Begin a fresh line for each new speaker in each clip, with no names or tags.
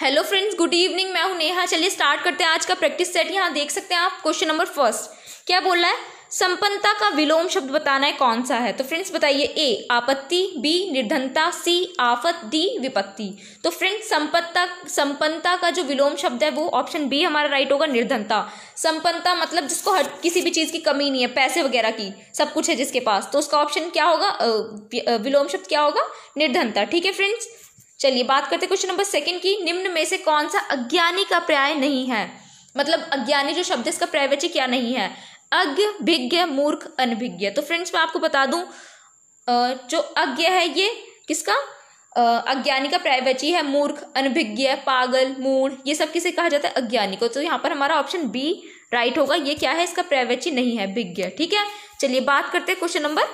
hello friends good evening मैं हूं नेहा चलिए स्टार्ट करते हैं आज का प्रैक्टिस सेट यहाँ देख सकते हैं आप क्वेश्चन नंबर फर्स्ट क्या बोल रहा है संपन्नता का विलोम शब्द बताना है कौन सा है तो फ्रेंड्स बताइए ए आपत्ति बी निर्धनता सी आफत डी विपत्ति तो फ्रेंड्स संपत्ता संपन्नता का जो विलोम शब्द है वो ऑप्शन बी हमारा राइट होगा निर्धनता संपन्नता मतलब जिसको हर किसी भी चीज़ की कमी नहीं है पैसे वगैरह की सब कुछ है जिसके पास तो उसका ऑप्शन क्या होगा विलोम शब्द क्या होगा निर्धनता ठीक है फ्रेंड्स चलिए बात करते क्वेश्चन नंबर सेकंड की निम्न में से कौन सा अज्ञानी का पर्याय नहीं है मतलब अज्ञानी जो शब्द है इसका पर्यायवाची क्या नहीं है अज्ञ भिज्ञ मूर्ख अनभिज्ञ तो फ्रेंड्स मैं आपको बता दूं जो अज्ञ है ये किसका अज्ञानी का प्रायवची है मूर्ख अनभिज्ञ पागल मूढ़ ये सब किसे कहा जाता है अज्ञानी को तो यहाँ पर हमारा ऑप्शन बी राइट होगा ये क्या है इसका प्रायवची नहीं है भिज्ञ ठीक है चलिए बात करते हैं क्वेश्चन नंबर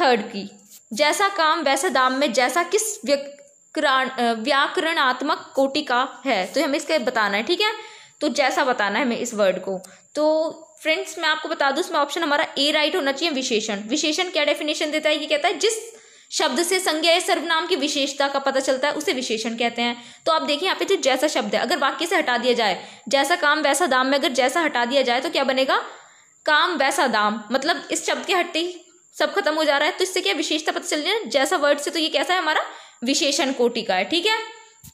थर्ड की जैसा काम वैसा दाम में जैसा किस व्याकरणात्मक कोटि का है तो हमें इसका बताना है ठीक है तो जैसा बताना है हमें इस वर्ड को तो फ्रेंड्स मैं आपको बता दूं इसमें ऑप्शन हमारा ए राइट होना चाहिए विशेषण विशेषण क्या डेफिनेशन देता है ये कहता है जिस शब्द से संज्ञा या सर्वनाम की विशेषता का पता चलता है उसे विशेषण कहते हैं तो आप देखिए यहाँ पे जो जैसा शब्द है अगर वाक्य से हटा दिया जाए जैसा काम वैसा दाम में अगर जैसा हटा दिया जाए तो क्या बनेगा काम वैसा दाम मतलब इस शब्द के हटते ही सब खत्म हो जा रहा है तो इससे क्या विशेषता पता चल जाए जैसा वर्ड से तो ये कैसा है हमारा विशेषण कोटि का है ठीक है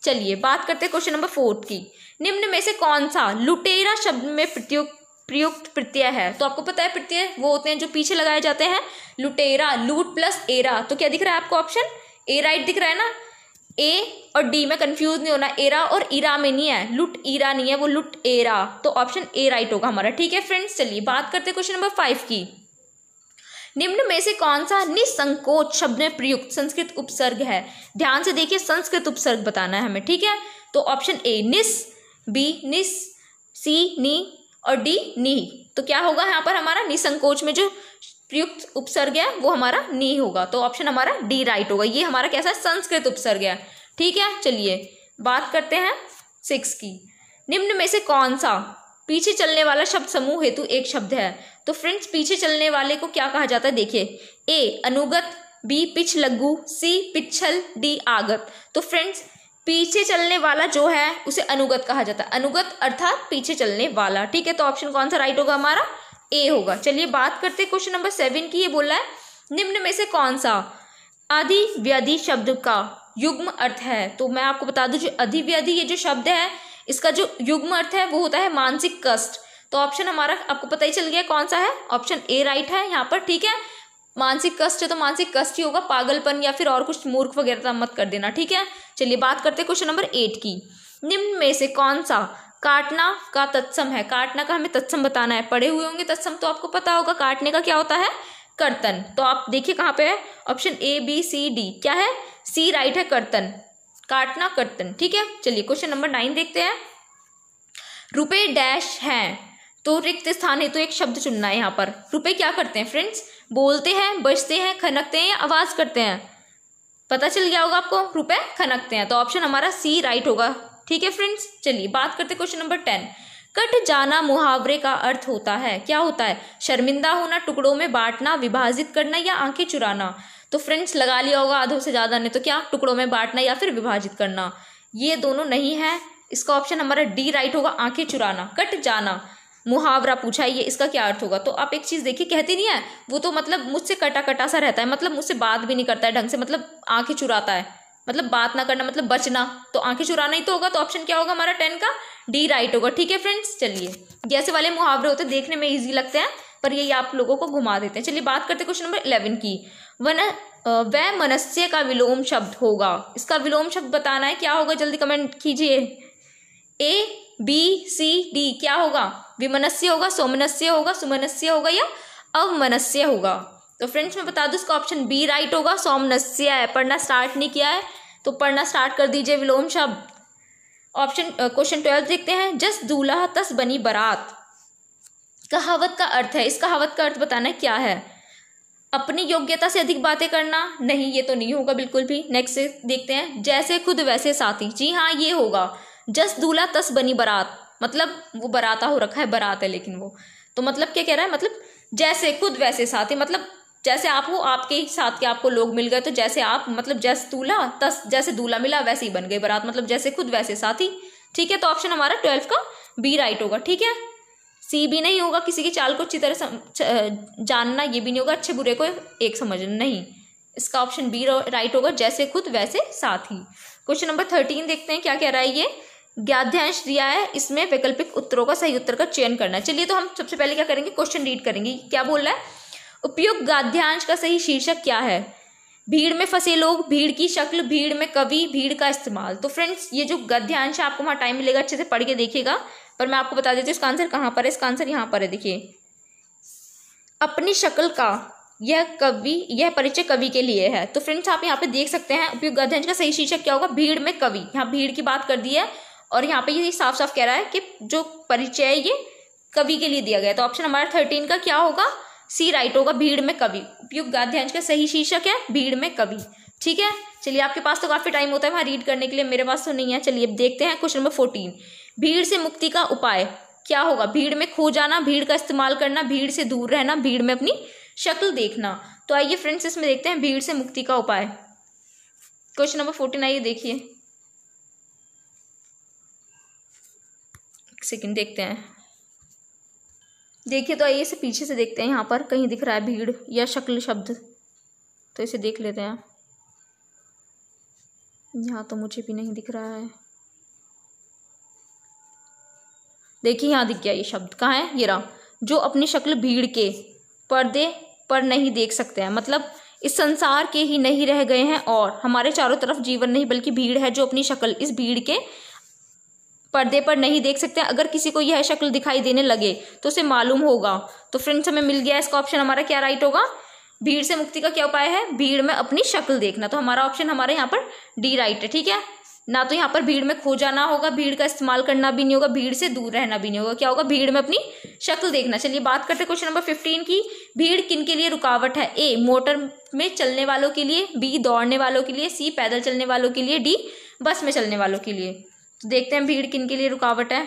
चलिए बात करते हैं क्वेश्चन नंबर फोर्थ की निम्न में से कौन सा लुटेरा शब्द में प्रत्युक्त प्रयुक्त प्रत्यय है तो आपको पता है प्रत्यय वो होते हैं जो पीछे लगाए जाते हैं लुटेरा लूट प्लस एरा तो क्या दिख रहा है आपको ऑप्शन ए राइट दिख रहा है ना ए और डी में कंफ्यूज नहीं होना एरा और इरा में नहीं है लुट ईरा नहीं है वो लुट एरा तो ऑप्शन ए राइट होगा हमारा ठीक है फ्रेंड्स चलिए बात करते हैं क्वेश्चन नंबर फाइव की निम्न में से कौन सा निसंकोच शब्द में प्रयुक्त संस्कृत उपसर्ग है ध्यान से देखिए संस्कृत उपसर्ग बताना है हमें ठीक है तो ऑप्शन ए निस बी निस सी नी और डी नी तो क्या होगा यहाँ पर हमारा निसंकोच में जो प्रयुक्त उपसर्ग है वो हमारा नी होगा तो ऑप्शन हमारा डी राइट होगा ये हमारा कैसा है संस्कृत उपसर्ग है ठीक है चलिए बात करते हैं सिक्स की निम्न में से कौन सा पीछे चलने वाला शब्द समूह हेतु एक शब्द है तो फ्रेंड्स पीछे चलने वाले को क्या कहा जाता है देखिए ए अनुगत बी पिछ लघु सी पिछल डी आगत तो फ्रेंड्स पीछे चलने वाला जो है उसे अनुगत कहा जाता है अनुगत अर्थात पीछे चलने वाला ठीक है तो ऑप्शन कौन सा राइट होगा हमारा ए होगा चलिए बात करते क्वेश्चन नंबर सेवन की ये बोला है निम्न में से कौन सा आदि व्याधि शब्द का युग्म अर्थ है तो मैं आपको बता दूं जो अधिव्याधि ये जो शब्द है इसका जो युग्म अर्थ है वो होता है मानसिक कष्ट तो ऑप्शन हमारा आपको पता ही चल गया कौन सा है ऑप्शन ए राइट है यहाँ पर ठीक है मानसिक कष्ट है तो मानसिक कष्ट ही होगा पागलपन या फिर और कुछ मूर्ख वगैरह तो मत कर देना ठीक है चलिए बात करते हैं क्वेश्चन नंबर एट की निम्न में से कौन सा काटना का तत्सम है काटना का हमें तत्सम बताना है पढ़े हुए होंगे तत्सम तो आपको पता होगा काटने का क्या होता है कर्तन तो आप देखिए कहाँ पे है option A B C D क्या है सी राइट है कर्तन काटना कर्तन ठीक है चलिए क्वेश्चन नंबर नाइन देखते हैं रुपए डैश है तो रिक्त स्थान है तो एक शब्द चुनना है यहाँ पर रुपए क्या करते हैं फ्रेंड्स बोलते हैं बजते हैं खनकते हैं या आवाज़ करते हैं पता चल गया होगा आपको रुपए खनकते हैं तो ऑप्शन हमारा सी राइट होगा ठीक है फ्रेंड्स चलिए बात करते क्वेश्चन नंबर टेन कट जाना मुहावरे का अर्थ होता है क्या होता है शर्मिंदा होना टुकड़ों में बांटना विभाजित करना या आंखें चुराना तो फ्रेंड्स लगा लिया होगा आधों से ज़्यादा ने तो क्या टुकड़ों में बांटना या फिर विभाजित करना ये दोनों नहीं है इसका ऑप्शन हमारा डी राइट होगा आंखें चुराना कट जाना मुहावरा पूछा ये इसका क्या अर्थ होगा तो आप एक चीज़ देखिए कहती नहीं है वो तो मतलब मुझसे कटा कटा सा रहता है मतलब मुझसे बात भी नहीं करता है ढंग से मतलब आंखें चुराता है मतलब बात ना करना मतलब बचना तो आंखें चुराना ही तो होगा तो ऑप्शन क्या होगा हमारा टेन का डी राइट होगा ठीक है फ्रेंड्स चलिए जैसे वाले मुहावरे होते देखने में ईजी लगते हैं पर ये आप लोगों को घुमा देते हैं चलिए बात करते हैं क्वेश्चन नंबर इलेवन की वन वह मनस्य का विलोम शब्द होगा इसका विलोम शब्द बताना है क्या होगा जल्दी कमेंट कीजिए ए बी सी डी क्या होगा विमनस्य होगा सोमनस्य होगा सुमनस्य होगा या अवमनस्य होगा तो फ्रेंड्स मैं बता दूं इसका ऑप्शन बी राइट होगा सोमनस्य है पढ़ना स्टार्ट नहीं किया है तो पढ़ना स्टार्ट कर दीजिए विलोम शब्द ऑप्शन क्वेश्चन ट्वेल्थ देखते हैं जस दूल्हा तस बनी बरात कहावत का अर्थ है इस कहावत का अर्थ बताना क्या है अपनी योग्यता से अधिक बातें करना नहीं ये तो नहीं होगा बिल्कुल भी नेक्स्ट देखते हैं जैसे खुद वैसे साथी जी हाँ ये होगा जस दूल्हा तस बनी बारात मतलब वो बराता हो रखा है बारात है लेकिन वो तो मतलब क्या कह रहा है मतलब जैसे खुद वैसे साथी मतलब जैसे आप हो आपके साथ के आपको लोग मिल गए तो जैसे आप मतलब जैस दूल्हा तस जैसे दूल्हा मिला वैसे ही बन गई बारात मतलब जैसे खुद वैसे साथी ठीक है तो ऑप्शन हमारा ट्वेल्व का बी राइट होगा ठीक है सी भी नहीं होगा किसी की चाल को अच्छी तरह सम, जानना ये भी नहीं होगा अच्छे बुरे को एक समझना नहीं इसका ऑप्शन बी राइट होगा जैसे खुद वैसे साथ ही क्वेश्चन नंबर थर्टीन देखते हैं क्या कह रहा है ये ज्ञाध्यांश दिया है इसमें वैकल्पिक उत्तरों का सही उत्तर का चयन करना है चलिए तो हम सबसे पहले क्या करेंगे क्वेश्चन रीड करेंगे क्या बोल रहा है उपयोग गाध्यांश का सही शीर्षक क्या है भीड़ में फंसे लोग भीड़ की शक्ल भीड़ में कवि भीड़ का इस्तेमाल तो फ्रेंड्स ये जो गद्यांश है आपको वहाँ टाइम मिलेगा अच्छे से पढ़ के देखिएगा पर मैं आपको बता देती हूँ इसका आंसर कहाँ पर है इसका आंसर यहाँ पर है देखिए अपनी शक्ल का यह कवि यह परिचय कवि के लिए है तो फ्रेंड्स आप यहाँ पे देख सकते हैं उपयुक्त अध्ययन का सही शीर्षक क्या होगा भीड़ में कवि यहाँ भीड़ की बात कर दी है और यहाँ पे ये साफ साफ कह रहा है कि जो परिचय है ये कवि के लिए दिया गया तो ऑप्शन हमारा थर्टीन का क्या होगा सी राइट होगा भीड़ में कवि उपयुक्त अध्ययन का सही शीर्षक है भीड़ में कवि ठीक है चलिए आपके पास तो काफ़ी टाइम होता है वहाँ रीड करने के लिए मेरे पास तो नहीं है चलिए अब देखते हैं क्वेश्चन नंबर फोर्टीन भीड़ से मुक्ति का उपाय क्या होगा भीड़ में खो जाना भीड़ का इस्तेमाल करना भीड़ से दूर रहना भीड़ में अपनी शक्ल देखना तो आइए फ्रेंड्स इसमें देखते हैं भीड़ से मुक्ति का उपाय क्वेश्चन नंबर फोर्टीन आइए देखिए सेकंड देखते हैं देखिए तो आइए इसे पीछे से देखते हैं यहाँ पर कहीं दिख रहा है भीड़ या शक्ल शब्द तो इसे देख लेते हैं यहाँ तो मुझे भी नहीं दिख रहा है देखिए यहाँ दिख गया ये शब्द कहाँ है ये रहा जो अपनी शक्ल भीड़ के पर्दे पर नहीं देख सकते हैं मतलब इस संसार के ही नहीं रह गए हैं और हमारे चारों तरफ जीवन नहीं बल्कि भीड़ है जो अपनी शक्ल इस भीड़ के पर्दे पर नहीं देख सकते हैं अगर किसी को यह शक्ल दिखाई देने लगे तो उसे मालूम होगा तो फ्रेंड्स हमें मिल गया इसका ऑप्शन हमारा क्या राइट होगा भीड़ से मुक्ति का क्या उपाय है भीड़ में अपनी शक्ल देखना तो हमारा ऑप्शन हमारे यहाँ पर डी राइट है ठीक है ना तो यहाँ पर भीड़ में खो जाना होगा भीड़ का इस्तेमाल करना भी नहीं होगा भीड़ से दूर रहना भी नहीं होगा क्या होगा भीड़ में अपनी शक्ल देखना चलिए बात करते हैं क्वेश्चन नंबर फिफ्टीन की भीड़ किन के लिए रुकावट है ए मोटर में चलने वालों के लिए बी दौड़ने वालों के लिए सी पैदल चलने वालों के लिए डी बस में चलने वालों के लिए तो देखते हैं भीड़ किन के लिए रुकावट है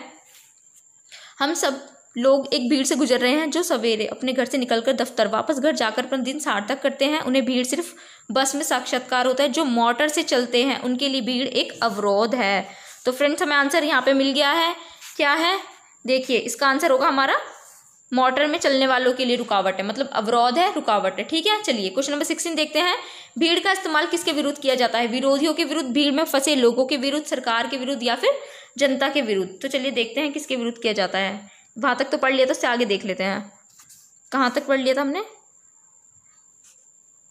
हम सब लोग एक भीड़ से गुजर रहे हैं जो सवेरे अपने घर से निकलकर दफ्तर वापस घर जाकर अपना दिन सार्थक करते हैं उन्हें भीड़ सिर्फ बस में साक्षात्कार होता है जो मोटर से चलते हैं उनके लिए भीड़ एक अवरोध है तो फ्रेंड्स हमें आंसर यहाँ पे मिल गया है क्या है देखिए इसका आंसर होगा हमारा मोटर में चलने वालों के लिए रुकावट है मतलब अवरोध है रुकावट है ठीक है चलिए क्वेश्चन नंबर सिक्सटीन देखते हैं भीड़ का इस्तेमाल किसके विरुद्ध किया जाता है विरोधियों के विरुद्ध भीड़ में फंसे लोगों के विरुद्ध सरकार के विरुद्ध या फिर जनता के विरुद्ध तो चलिए देखते हैं किसके विरुद्ध किया जाता है वहाँ तक तो पढ़ लिया था तो उससे आगे देख लेते हैं कहाँ तक पढ़ लिया था हमने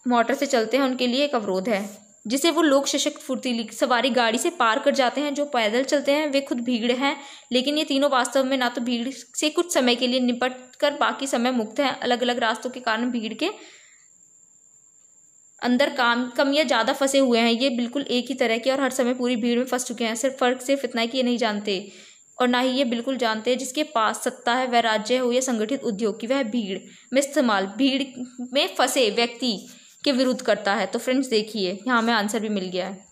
मोटर से चलते हैं उनके लिए एक अवरोध है जिसे वो लोग सशक्त फुर्तीली सवारी गाड़ी से पार कर जाते हैं जो पैदल चलते हैं वे खुद भीड़ हैं लेकिन ये तीनों वास्तव में ना तो भीड़ से कुछ समय के लिए निपट कर बाकी समय मुक्त हैं अलग अलग रास्तों के कारण भीड़ के अंदर काम कम या ज़्यादा फंसे हुए हैं ये बिल्कुल एक ही तरह के और हर समय पूरी भीड़ में फंस चुके हैं सिर्फ फ़र्क सिर्फ इतना है कि ये नहीं जानते और ना ही ये बिल्कुल जानते हैं जिसके पास सत्ता है वह राज्य हो या संगठित उद्योग की वह भीड़ में इस्तेमाल भीड़ में फंसे व्यक्ति के विरुद्ध करता है तो फ्रेंड्स देखिए यहाँ हमें आंसर भी मिल गया है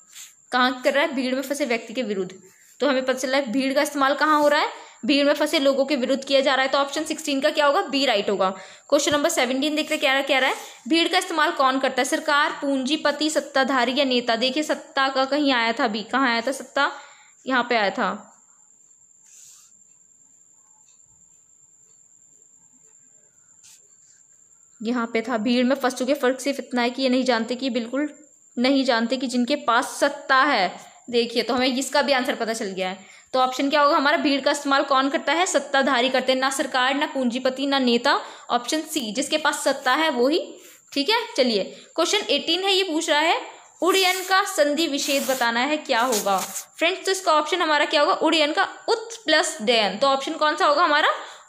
कहाँ कर रहा है भीड़ में फंसे व्यक्ति के विरुद्ध तो हमें पता चला है भीड़ का इस्तेमाल कहाँ हो रहा है भीड़ में फंसे लोगों के विरुद्ध किया जा रहा है तो ऑप्शन सिक्सटीन का क्या होगा बी राइट होगा क्वेश्चन नंबर सेवनटीन देखते क्या रहा, क्या रहा है भीड़ का इस्तेमाल कौन करता है सरकार पूंजीपति सत्ताधारी या नेता देखिए सत्ता का कहीं आया था बी कहाँ आया था सत्ता यहाँ पे आया था यहाँ पे था भीड़ में फंस चुके फ़र्क सिर्फ इतना है कि ये नहीं जानते कि बिल्कुल नहीं जानते कि जिनके पास सत्ता है देखिए तो हमें इसका भी आंसर पता चल गया है तो ऑप्शन क्या होगा हमारा भीड़ का इस्तेमाल कौन करता है सत्ताधारी करते हैं ना सरकार ना पूंजीपति ना नेता ऑप्शन सी जिसके पास सत्ता है वो ही ठीक है चलिए क्वेश्चन एटीन है ये पूछ रहा है उड़यन का संधि विषेद बताना है क्या होगा फ्रेंड्स तो इसका ऑप्शन हमारा क्या होगा उड़यन का उत प्लस डयन तो ऑप्शन कौन सा होगा हमारा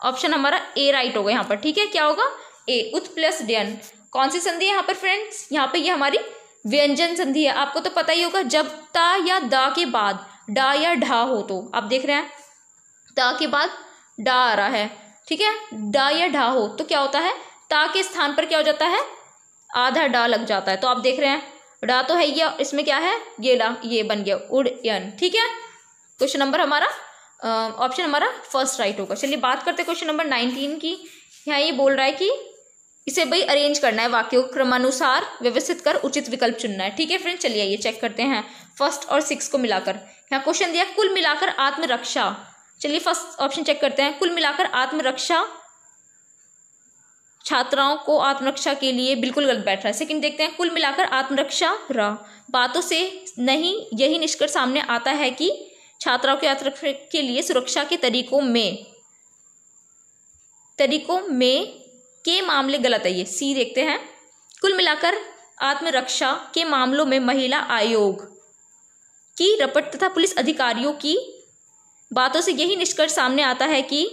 ऑप्शन हमारा ए राइट होगा यहाँ पर ठीक है क्या होगा ए उत प्लस डन कौन सी संधि है यहाँ पर फ्रेंड्स यहाँ पे ये यह हमारी व्यंजन संधि है आपको तो पता ही होगा जब ता या दा के बाद डा या ढा हो तो आप देख रहे हैं ता के बाद डा आ रहा है ठीक है डा या ढा हो तो क्या होता है ता के स्थान पर क्या हो जाता है आधा डा लग जाता है तो आप देख रहे हैं डा तो है ये इसमें क्या है ये डा ये बन गया उड़यन ठीक है क्वेश्चन नंबर हमारा ऑप्शन हमारा फर्स्ट राइट होगा चलिए बात करते हैं क्वेश्चन नंबर नाइनटीन की यहाँ ये बोल रहा है कि इसे भाई अरेंज करना है वाक्यों क्रमानुसार व्यवस्थित कर उचित विकल्प चुनना है ठीक है फ्रेंड चलिए ये चेक करते हैं फर्स्ट और सिक्स को मिलाकर यहाँ क्वेश्चन दिया कुल मिलाकर आत्मरक्षा चलिए फर्स्ट ऑप्शन चेक करते हैं कुल मिलाकर आत्मरक्षा छात्राओं को आत्मरक्षा के लिए बिल्कुल गलत बैठ रहा है सेकंड देखते हैं कुल मिलाकर आत्मरक्षा र बातों से नहीं यही निष्कर्ष सामने आता है कि छात्राओं के आत्मरक्षा के लिए सुरक्षा के तरीकों में तरीकों में के मामले गलत है ये सी देखते हैं कुल मिलाकर आत्मरक्षा के मामलों में महिला आयोग की रपट तथा पुलिस अधिकारियों की बातों से यही निष्कर्ष सामने आता है कि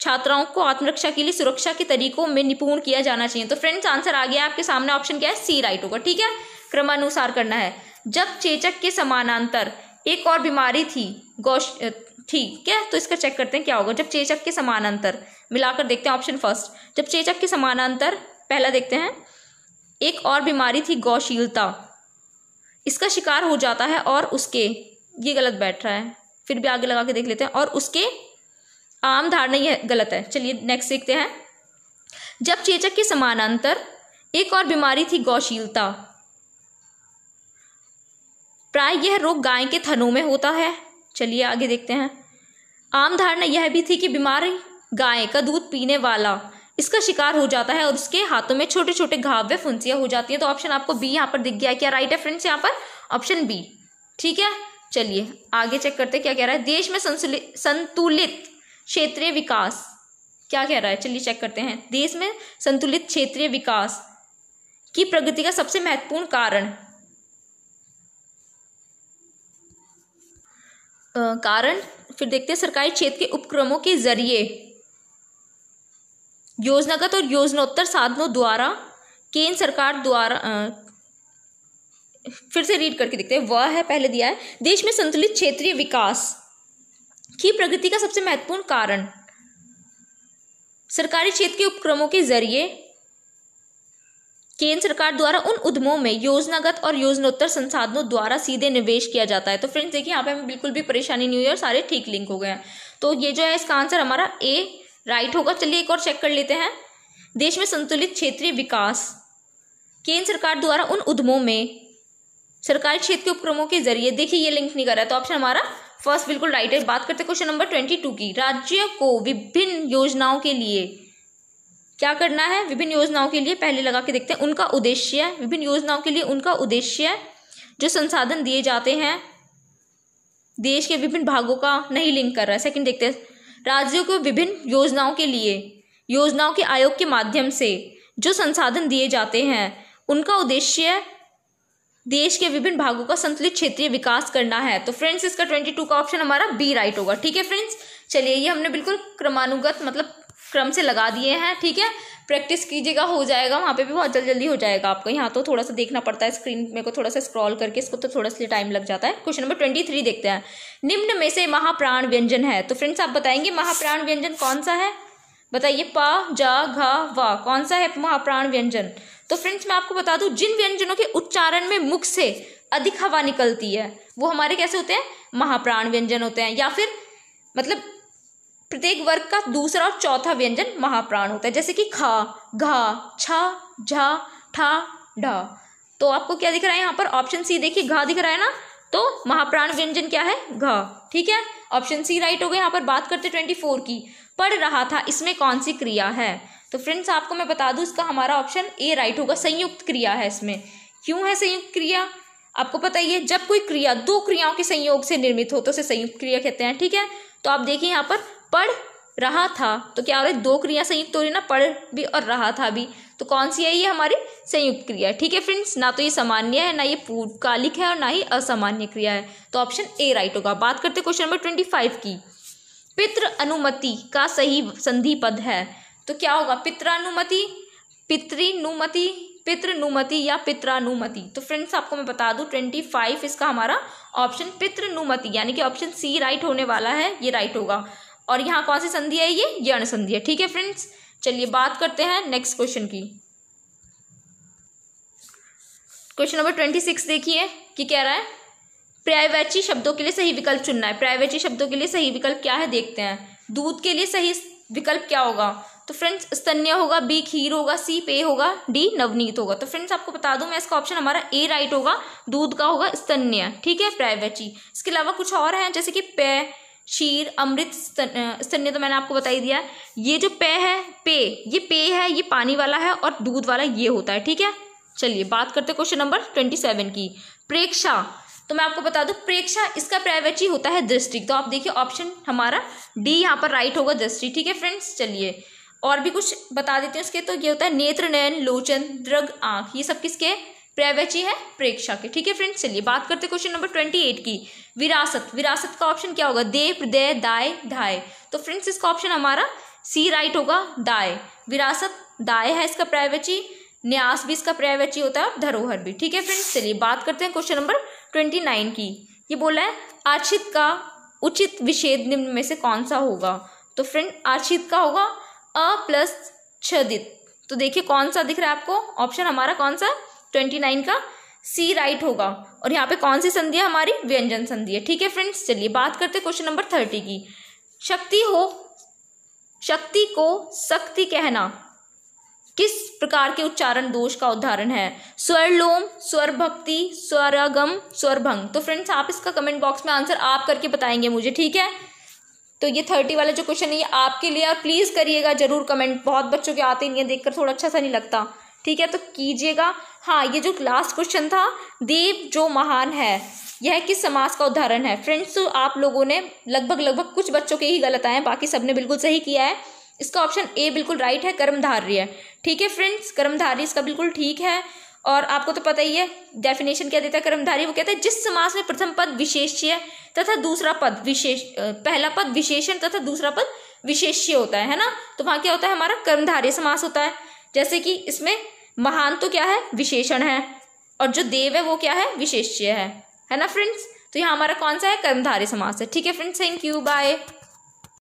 छात्राओं को आत्मरक्षा के लिए सुरक्षा के तरीकों में निपुण किया जाना चाहिए तो फ्रेंड्स आंसर आ गया आपके सामने ऑप्शन क्या है सी राइट होगा ठीक है क्रमानुसार करना है जब चेचक के समानांतर एक और बीमारी थी गौश ठीक है तो इसका चेक करते हैं क्या होगा जब चेचक के समानांतर मिलाकर देखते हैं ऑप्शन फर्स्ट जब चेचक के समानांतर पहला देखते हैं एक और बीमारी थी गौशीलता इसका शिकार हो जाता है और उसके ये गलत बैठ रहा है फिर भी आगे लगा के देख लेते हैं और उसके आम धारणा ये गलत है चलिए नेक्स्ट देखते हैं जब चेचक के समानांतर एक और बीमारी थी गौशीलता प्राय यह रोग गाय के थनों में होता है चलिए आगे देखते हैं आम धारणा यह भी थी कि बीमार गाय का दूध पीने वाला इसका शिकार हो जाता है और उसके हाथों में छोटे छोटे घाव व फुंसियाँ हो जाती हैं तो ऑप्शन आपको बी यहाँ पर दिख गया क्या राइट है फ्रेंड्स यहाँ पर ऑप्शन बी ठीक है चलिए आगे चेक करते क्या कह रहा है देश में संतुलित क्षेत्रीय विकास क्या कह रहा है चलिए चेक करते हैं देश में संतुलित क्षेत्रीय विकास की प्रगति का सबसे महत्वपूर्ण कारण कारण फिर देखते हैं सरकारी क्षेत्र के उपक्रमों के जरिए योजनागत और योजनोत्तर साधनों द्वारा केंद्र सरकार द्वारा फिर से रीड करके देखते हैं वह है पहले दिया है देश में संतुलित क्षेत्रीय विकास की प्रगति का सबसे महत्वपूर्ण कारण सरकारी क्षेत्र के उपक्रमों के जरिए केंद्र सरकार द्वारा उन उद्यमों में योजनागत और योजनोत्तर संसाधनों द्वारा सीधे निवेश किया जाता है तो फ्रेंड्स देखिए यहाँ पे हमें बिल्कुल भी परेशानी नहीं हुई और सारे ठीक लिंक हो गए हैं तो ये जो है इसका आंसर हमारा ए राइट होगा चलिए एक और चेक कर लेते हैं देश में संतुलित क्षेत्रीय विकास केंद्र सरकार द्वारा उन उद्यमों में सरकारी क्षेत्र के उपक्रमों के जरिए देखिए ये लिंक नहीं कर रहा है तो ऑप्शन हमारा फर्स्ट बिल्कुल राइट है बात करते क्वेश्चन नंबर ट्वेंटी टू की राज्य को विभिन्न योजनाओं के लिए क्या करना है विभिन्न योजनाओं के लिए पहले लगा के देखते हैं उनका उद्देश्य विभिन्न योजनाओं के लिए उनका उद्देश्य जो संसाधन दिए जाते हैं देश के विभिन्न भागों का नहीं लिंक कर रहा है सेकंड देखते हैं राज्यों को विभिन्न योजनाओं के लिए योजनाओं के आयोग के माध्यम से जो संसाधन दिए जाते हैं उनका उद्देश्य देश के विभिन्न भागों का संतुलित क्षेत्रीय विकास करना है तो फ्रेंड्स इसका ट्वेंटी टू का ऑप्शन हमारा बी राइट होगा ठीक है फ्रेंड्स चलिए ये हमने बिल्कुल क्रमानुगत मतलब क्रम से लगा दिए हैं ठीक है प्रैक्टिस कीजिएगा हो जाएगा वहाँ पे भी बहुत जल्दी जल्दी हो जाएगा आपको यहाँ तो थोड़ा सा देखना पड़ता है स्क्रीन मेरे को थोड़ा सा स्क्रॉल करके इसको तो थोड़ा सा टाइम लग जाता है क्वेश्चन नंबर ट्वेंटी थ्री देखते हैं निम्न में से महाप्राण व्यंजन है तो फ्रेंड्स आप बताएंगे महाप्राण व्यंजन कौन सा है बताइए पा जा घा कौन सा है महाप्राण व्यंजन तो फ्रेंड्स मैं आपको बता दूं जिन व्यंजनों के उच्चारण में मुख से अधिक हवा निकलती है वो हमारे कैसे होते हैं महाप्राण व्यंजन होते हैं या फिर मतलब प्रत्येक वर्ग का दूसरा और चौथा व्यंजन महाप्राण होता है जैसे कि खा घा छा झा ठा ढा तो आपको क्या दिख रहा है यहाँ पर ऑप्शन सी देखिए घा दिख रहा है ना तो महाप्राण व्यंजन क्या है घा ठीक है ऑप्शन सी राइट हो गया यहाँ पर बात करते ट्वेंटी फोर की पढ़ रहा था इसमें कौन सी क्रिया है तो फ्रेंड्स आपको मैं बता दूं इसका हमारा ऑप्शन ए राइट होगा संयुक्त क्रिया है इसमें क्यों है संयुक्त क्रिया आपको पता ही है जब कोई क्रिया दो क्रियाओं के संयोग से निर्मित हो तो उसे संयुक्त क्रिया कहते हैं ठीक है तो आप देखिए यहाँ पर पढ़ रहा था तो क्या हो रहा है दो क्रिया संयुक्त हो रही ना पढ़ भी और रहा था भी तो कौन सी है ये हमारी संयुक्त क्रिया ठीक है फ्रेंड्स ना तो ये सामान्य है ना ये पूर्वकालिक है और ना ही असामान्य क्रिया है तो ऑप्शन ए राइट होगा बात करते क्वेश्चन नंबर ट्वेंटी फाइव की पितृ अनुमति का सही संधि पद है तो क्या होगा पित्रानुमति पितृनुमति पितृनुमति या पित्रानुमति तो फ्रेंड्स आपको मैं बता दूं ट्वेंटी फाइव इसका हमारा ऑप्शन पितृनुमति यानी कि ऑप्शन सी राइट होने वाला है ये राइट होगा और यहाँ कौन सी संधि है ये यण संधि है ठीक है फ्रेंड्स चलिए बात करते हैं नेक्स्ट क्वेश्चन की क्वेश्चन नंबर ट्वेंटी सिक्स देखिए कि कह रहा है प्रायवाची शब्दों के लिए सही विकल्प चुनना है प्रायवाची शब्दों के लिए सही विकल्प क्या है देखते हैं दूध के लिए सही विकल्प क्या होगा तो फ्रेंड्स स्तन्य होगा बी खीर होगा सी पे होगा डी नवनीत होगा तो फ्रेंड्स आपको बता दूं मैं इसका ऑप्शन हमारा ए राइट होगा दूध का होगा स्तन्य ठीक है प्रायवाची इसके अलावा कुछ और हैं जैसे कि पे शीर अमृत स्तन्य तो मैंने आपको बताई दिया ये जो पेय है पे ये पेय है ये पानी वाला है और दूध वाला ये होता है ठीक है चलिए बात करते क्वेश्चन नंबर ट्वेंटी सेवन की प्रेक्षा तो मैं आपको बता दूं प्रेक्षा इसका प्रायवेची होता है दृष्टि तो आप देखिए ऑप्शन हमारा डी यहाँ पर राइट होगा दृष्टि ठीक है फ्रेंड्स चलिए और भी कुछ बता देते हैं उसके तो ये होता है नेत्र नयन लोचन द्रग आंख ये सब किसके प्रवची है प्रेक्षा के ठीक है फ्रेंड्स चलिए बात करते हैं क्वेश्चन नंबर ट्वेंटी एट की विरासत विरासत का ऑप्शन क्या होगा दे प्रदे दाय धाय तो फ्रेंड्स इसका ऑप्शन हमारा सी राइट होगा दाय विरासत दाय है इसका प्रायवची न्यास भी इसका प्रायवची होता है और धरोहर भी ठीक है फ्रेंड्स चलिए बात करते हैं क्वेश्चन नंबर ट्वेंटी नाइन की ये बोला है आर्चित का उचित विषेद निम्न में से कौन सा होगा तो फ्रेंड आर्चित का होगा अ प्लस छदित तो देखिए कौन सा दिख रहा है आपको ऑप्शन हमारा कौन सा ट्वेंटी नाइन का सी राइट होगा और यहाँ पे कौन सी संधि है हमारी व्यंजन संधि है ठीक है फ्रेंड्स चलिए बात करते क्वेश्चन नंबर थर्टी की शक्ति हो शक्ति को शक्ति कहना किस प्रकार के उच्चारण दोष का उदाहरण है स्वरलोम स्वर भक्ति स्वरागम स्वरभंग तो फ्रेंड्स आप इसका कमेंट बॉक्स में आंसर आप करके बताएंगे मुझे ठीक है तो ये थर्टी वाला जो क्वेश्चन है ये आपके लिए और प्लीज़ करिएगा जरूर कमेंट बहुत बच्चों के आते नहीं है देखकर थोड़ा अच्छा सा नहीं लगता ठीक है तो कीजिएगा हाँ ये जो लास्ट क्वेश्चन था देव जो महान है यह किस समाज का उदाहरण है फ्रेंड्स तो आप लोगों ने लगभग लगभग कुछ बच्चों के ही गलत आए हैं बाकी सबने बिल्कुल सही किया है इसका ऑप्शन ए बिल्कुल राइट है कर्मधार्य ठीक है फ्रेंड्स कर्मधार्य इसका बिल्कुल ठीक है और आपको तो पता ही है डेफिनेशन क्या देता है कर्मधारी वो कहता है जिस समाज में प्रथम पद विशेष्य तथा दूसरा पद विशेष पहला पद विशेषण तथा दूसरा पद विशेष्य होता है है ना तो वहाँ क्या होता है हमारा कर्मधारी समास होता है जैसे कि इसमें महान तो क्या है विशेषण है और जो देव है वो क्या है विशेष्य है है ना फ्रेंड्स तो यहाँ हमारा कौन सा है कर्मधारी समास है ठीक है फ्रेंड्स थैंक यू बाय